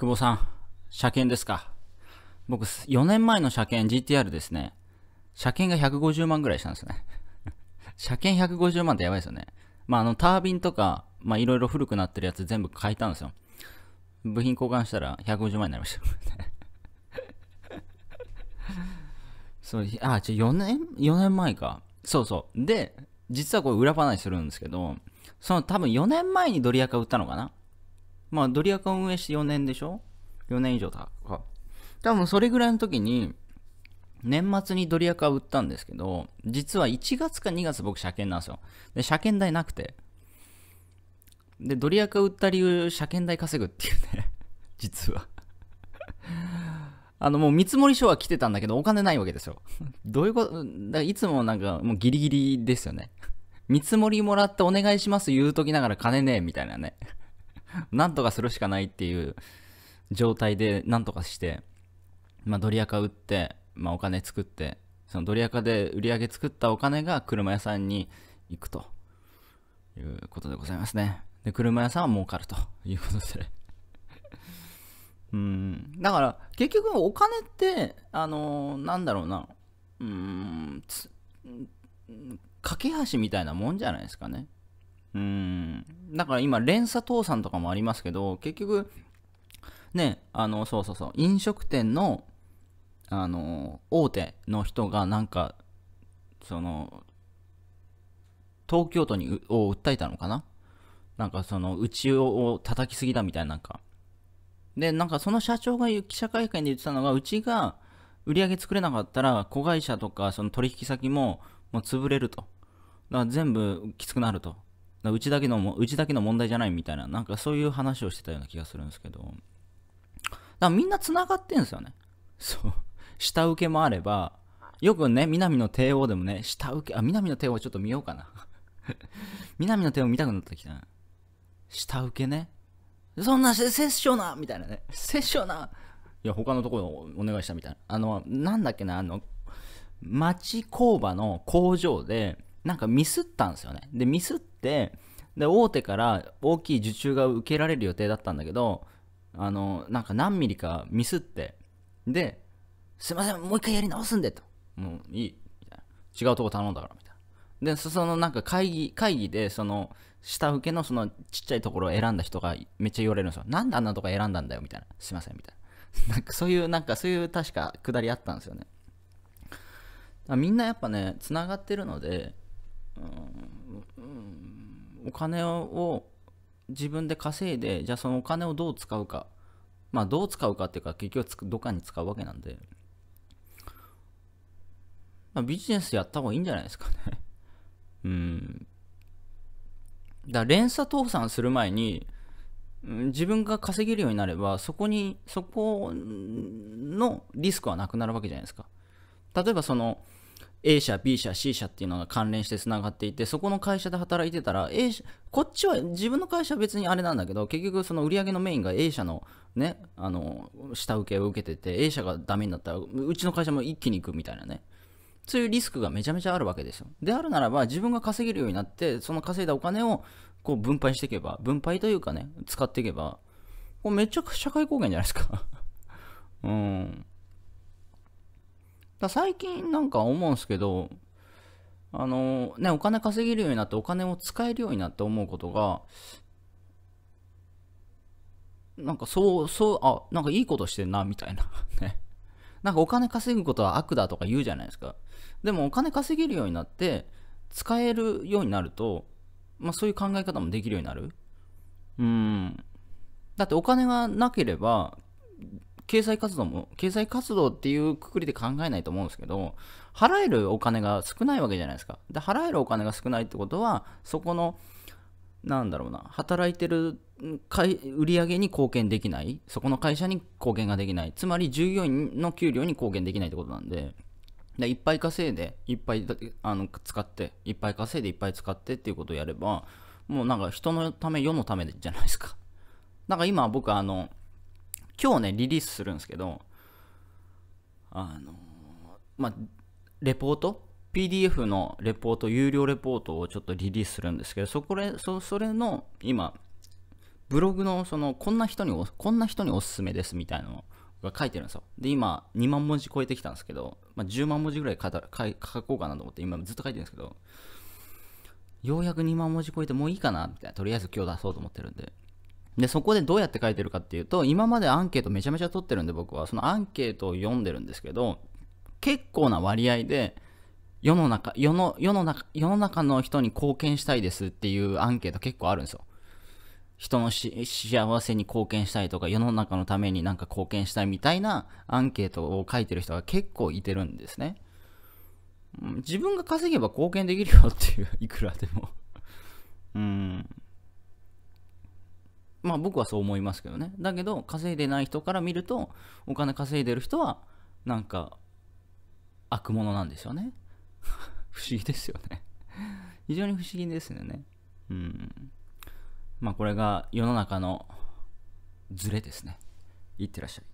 久保さん、車検ですか。僕、4年前の車検 GTR ですね。車検が150万ぐらいしたんですね。車検150万ってやばいですよね。まあ、あの、タービンとか、まあ、いろいろ古くなってるやつ全部変えたんですよ。部品交換したら150万になりました。そう、あ、ちょ、4年 ?4 年前か。そうそう。で、実はこれ裏話するんですけど、その多分4年前にドリアカ売ったのかなまあ、ドリアカを運営して4年でしょ ?4 年以上だた多分それぐらいの時に、年末にドリアカを売ったんですけど、実は1月か2月僕車検なんですよ。で、車検代なくて。で、ドリアカ売った理由、車検代稼ぐっていうね 実はあの、もう見積書は来てたんだけど、お金ないわけですよどういうこと、だいつもなんか、もうギリギリですよね。見積もりもらってお願いします言うときながら金ねえみたいなね。なんとかするしかないっていう状態でなんとかして、まあ、ドリアカ売って、まあ、お金作ってそのドリアカで売り上げ作ったお金が車屋さんに行くということでございますねで車屋さんは儲かるということで うんだから結局お金ってあのー、なんだろうなうん架け橋みたいなもんじゃないですかねうん。だから今、連鎖倒産とかもありますけど、結局、ね、あの、そうそうそう、飲食店の、あの、大手の人がなんか、その、東京都にを訴えたのかななんかその、うちを叩きすぎだみたいな、なんか。で、なんかその社長が記者会見で言ってたのが、うちが売り上げ作れなかったら、子会社とかその取引先ももう潰れると。だから全部きつくなると。うちだけのうちだけの問題じゃないみたいな、なんかそういう話をしてたような気がするんですけど、だからみんな繋がってんですよね。そう。下請けもあれば、よくね、南の帝王でもね、下請け、あ、南の帝王ちょっと見ようかな。南の帝王見たくなってきたな。下請けね。そんな、シ殺生なみたいなね。殺生ないや、他のところお願いしたみたいな。あの、なんだっけな、あの、町工場の工場で、なんかミスったんですよね。で、ミスっってで大手から大きい受注が受けられる予定だったんだけどあのなんか何ミリかミスってですいませんもう一回やり直すんでともういいみたいな違うとこ頼んだからみたいなでそのなんか会議会議でその下請けのそのちっちゃいところを選んだ人がめっちゃ言われるんですよなんであんなとこ選んだんだよみたいなすいませんみたいな なんかそういうなんかそういう確かくだりあったんですよねみんなやっぱねつながってるのでうん、うんお金を自分で稼いでじゃあそのお金をどう使うかまあどう使うかっていうか結局どっかに使うわけなんで、まあ、ビジネスやった方がいいんじゃないですかね うんだ連鎖倒産する前に自分が稼げるようになればそこにそこのリスクはなくなるわけじゃないですか例えばその A 社 B 社 C 社っていうのが関連してつながっていてそこの会社で働いてたら A 社こっちは自分の会社は別にあれなんだけど結局その売り上げのメインが A 社のねあの下請けを受けてて A 社がダメになったらうちの会社も一気に行くみたいなねそういうリスクがめちゃめちゃあるわけですよであるならば自分が稼げるようになってその稼いだお金をこう分配していけば分配というかね使っていけばこれめっちゃ社会貢献じゃないですか うんだ最近なんか思うんすけど、あのね、お金稼げるようになってお金を使えるようになって思うことが、なんかそう、そう、あ、なんかいいことしてんな、みたいな。ね。なんかお金稼ぐことは悪だとか言うじゃないですか。でもお金稼げるようになって、使えるようになると、まあそういう考え方もできるようになる。うん。だってお金がなければ、経済活動も、経済活動っていうくくりで考えないと思うんですけど、払えるお金が少ないわけじゃないですか。で、払えるお金が少ないってことは、そこの、なんだろうな、働いてる売り上げに貢献できない、そこの会社に貢献ができない、つまり従業員の給料に貢献できないってことなんで、でいっぱい稼いで、いっぱいあの使って、いっぱい稼いで、いっぱい使ってっていうことをやれば、もうなんか人のため、世のためじゃないですか。なんか今僕あの、今日ね、リリースするんですけど、あのまあ、レポート PDF のレポート、有料レポートをちょっとリリースするんですけど、そこで、そそれの今、ブログのその、こんな人にお、こんな人におすすめですみたいなのが書いてるんですよ。で、今、2万文字超えてきたんですけど、まあ、10万文字ぐらい書書こうかなと思って、今ずっと書いてるんですけど、ようやく2万文字超えてもういいかなみたいな、とりあえず今日出そうと思ってるんで。で、そこでどうやって書いてるかっていうと、今までアンケートめちゃめちゃ取ってるんで僕は、そのアンケートを読んでるんですけど、結構な割合で、世の中、世の、世の中、世の中の人に貢献したいですっていうアンケート結構あるんですよ。人の幸せに貢献したいとか、世の中のためになんか貢献したいみたいなアンケートを書いてる人が結構いてるんですね。自分が稼げば貢献できるよっていう、いくらでもまあ僕はそう思いますけどね。だけど、稼いでない人から見ると、お金稼いでる人は、なんか、悪者なんですよね。不思議ですよね非常に不思議ですよね。うん。まあこれが世の中のズレですね。いってらっしゃい。